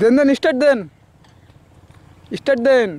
then then start then start then